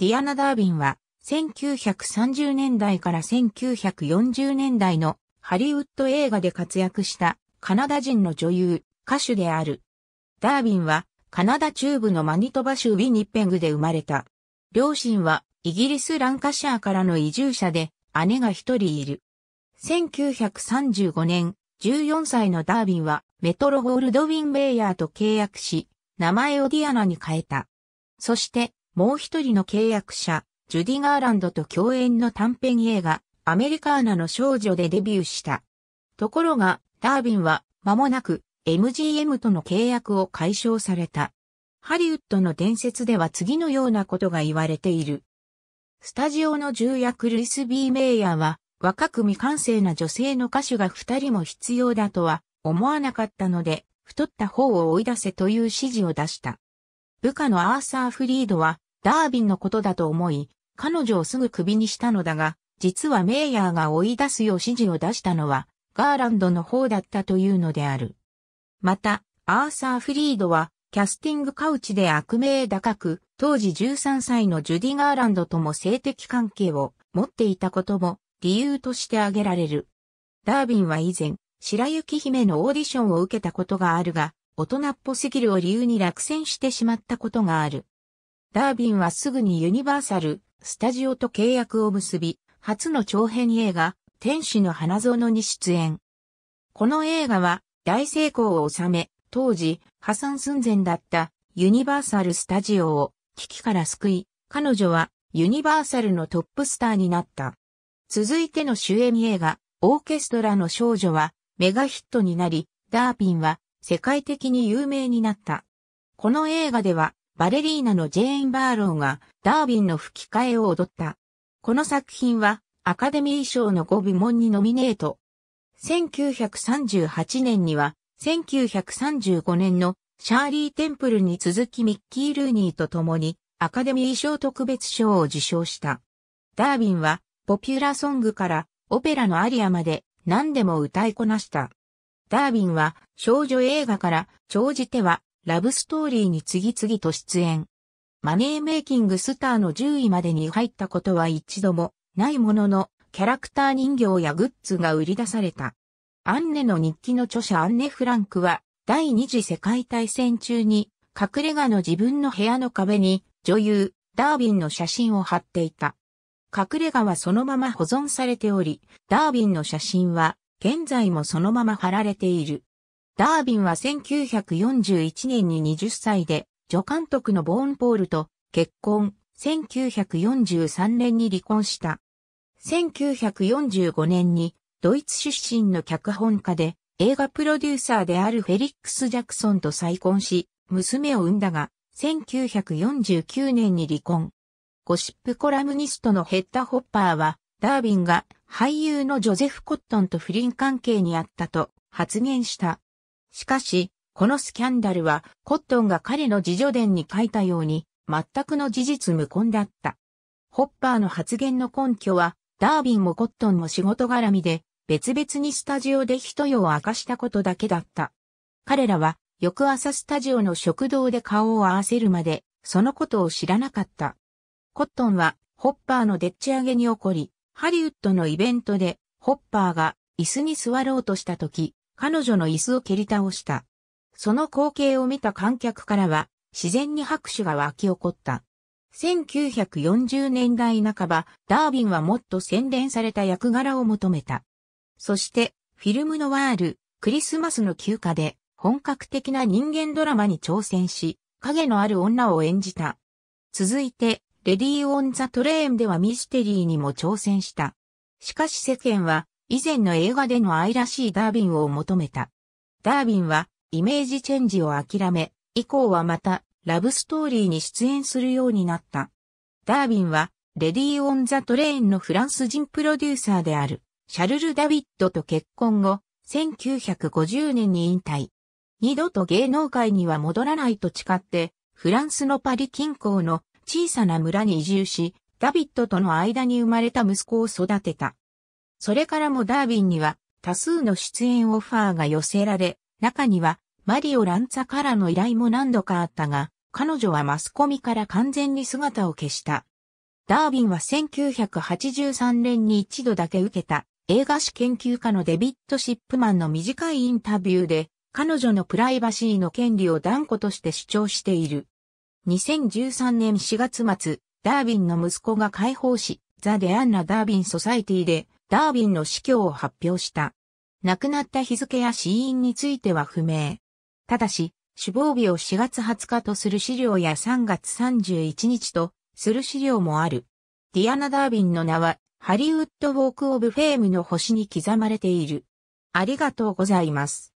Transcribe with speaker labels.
Speaker 1: ディアナ・ダービンは、1930年代から1940年代のハリウッド映画で活躍したカナダ人の女優、歌手である。ダービンはカナダ中部のマニトバ州ウィニッペングで生まれた。両親はイギリスランカシャーからの移住者で姉が一人いる。1935年、14歳のダービンはメトロゴールドウィン・ベイヤーと契約し、名前をディアナに変えた。そしてもう一人の契約者、ジュディ・ガーランドと共演の短編映画、アメリカーナの少女でデビューした。ところが、ダービンは、間もなく、MGM との契約を解消された。ハリウッドの伝説では次のようなことが言われている。スタジオの重役ルイス・ビー・メイヤーは、若く未完成な女性の歌手が二人も必要だとは思わなかったので、太った方を追い出せという指示を出した。部下のアーサー・フリードは、ダービンのことだと思い、彼女をすぐ首にしたのだが、実はメイヤーが追い出すよう指示を出したのは、ガーランドの方だったというのである。また、アーサー・フリードは、キャスティングカウチで悪名高く、当時13歳のジュディ・ガーランドとも性的関係を持っていたことも理由として挙げられる。ダービンは以前、白雪姫のオーディションを受けたことがあるが、大人っぽすぎるを理由に落選してしまったことがある。ダービンはすぐにユニバーサル・スタジオと契約を結び、初の長編映画、天使の花園に出演。この映画は大成功を収め、当時破産寸前だったユニバーサル・スタジオを危機から救い、彼女はユニバーサルのトップスターになった。続いての主演映画、オーケストラの少女はメガヒットになり、ダーピンは世界的に有名になった。この映画では、バレリーナのジェーン・バーローがダービンの吹き替えを踊った。この作品はアカデミー賞の5部門にノミネート。1938年には1935年のシャーリー・テンプルに続きミッキー・ルーニーと共にアカデミー賞特別賞を受賞した。ダービンはポピュラーソングからオペラのアリアまで何でも歌いこなした。ダービンは少女映画から長じてはラブストーリーに次々と出演。マネーメイキングスターの10位までに入ったことは一度もないもののキャラクター人形やグッズが売り出された。アンネの日記の著者アンネ・フランクは第二次世界大戦中に隠れ家の自分の部屋の壁に女優ダービンの写真を貼っていた。隠れ家はそのまま保存されており、ダービンの写真は現在もそのまま貼られている。ダービンは1941年に20歳で、助監督のボーンポールと結婚、1943年に離婚した。1945年にドイツ出身の脚本家で映画プロデューサーであるフェリックス・ジャクソンと再婚し、娘を産んだが、1949年に離婚。ゴシップコラムニストのヘッダ・ホッパーは、ダービンが俳優のジョゼフ・コットンと不倫関係にあったと発言した。しかし、このスキャンダルはコットンが彼の自助伝に書いたように全くの事実無根だった。ホッパーの発言の根拠は、ダービンもコットンも仕事絡みで、別々にスタジオで一夜を明かしたことだけだった。彼らは、翌朝スタジオの食堂で顔を合わせるまで、そのことを知らなかった。コットンは、ホッパーのでっち上げに起こり、ハリウッドのイベントで、ホッパーが椅子に座ろうとした時、彼女の椅子を蹴り倒した。その光景を見た観客からは、自然に拍手が湧き起こった。1940年代半ば、ダービンはもっと洗練された役柄を求めた。そして、フィルムノワール、クリスマスの休暇で、本格的な人間ドラマに挑戦し、影のある女を演じた。続いて、レディー・オン・ザ・トレーンではミステリーにも挑戦した。しかし世間は以前の映画での愛らしいダービンを求めた。ダービンはイメージチェンジを諦め、以降はまたラブストーリーに出演するようになった。ダービンはレディー・オン・ザ・トレーンのフランス人プロデューサーであるシャルル・ダビッドと結婚後、1950年に引退。二度と芸能界には戻らないと誓って、フランスのパリ近郊の小さな村に移住し、ダビッドとの間に生まれた息子を育てた。それからもダービンには多数の出演オファーが寄せられ、中にはマリオ・ランツァからの依頼も何度かあったが、彼女はマスコミから完全に姿を消した。ダービンは1983年に一度だけ受けた映画史研究家のデビッド・シップマンの短いインタビューで、彼女のプライバシーの権利を断固として主張している。2013年4月末、ダービンの息子が解放し、ザ・デアンナ・ダービン・ソサイティで、ダービンの死去を発表した。亡くなった日付や死因については不明。ただし、死亡日を4月20日とする資料や3月31日とする資料もある。ディアナ・ダービンの名は、ハリウッド・ウォーク・オブ・フェームの星に刻まれている。ありがとうございます。